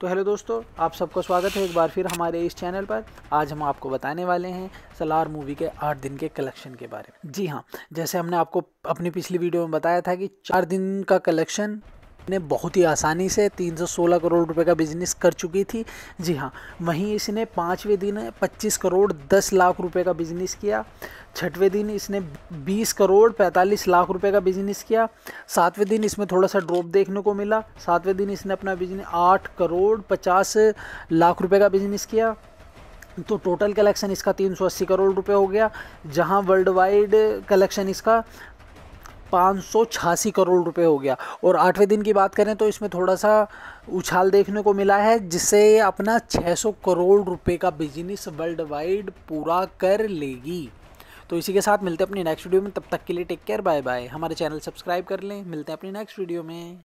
तो हेलो दोस्तों आप सबका स्वागत है एक बार फिर हमारे इस चैनल पर आज हम आपको बताने वाले हैं सलार मूवी के आठ दिन के कलेक्शन के बारे में जी हाँ जैसे हमने आपको अपनी पिछली वीडियो में बताया था कि चार दिन का कलेक्शन ने बहुत ही आसानी से 316 करोड़ रुपए का बिजनेस कर चुकी थी जी हाँ वहीं इसने पाँचवें दिन 25 करोड़ 10 लाख रुपए का बिजनेस किया छठवें दिन इसने 20 करोड़ 45 लाख रुपए का बिजनेस किया सातवें दिन इसमें थोड़ा सा ड्रॉप देखने को मिला सातवें दिन इसने अपना बिजनेस आठ करोड़ पचास लाख रुपये का बिजनेस किया तो टोटल कलेक्शन इसका 380 करोड़ रुपए हो गया जहां वर्ल्ड वाइड कलेक्शन इसका पाँच करोड़ रुपए हो गया और आठवें दिन की बात करें तो इसमें थोड़ा सा उछाल देखने को मिला है जिससे अपना 600 करोड़ रुपए का बिजनेस वर्ल्ड वाइड पूरा कर लेगी तो इसी के साथ मिलते हैं अपनी नेक्स्ट वीडियो में तब तक के लिए टेक केयर बाय बाय हमारे चैनल सब्सक्राइब कर लें मिलते हैं अपनी नेक्स्ट वीडियो में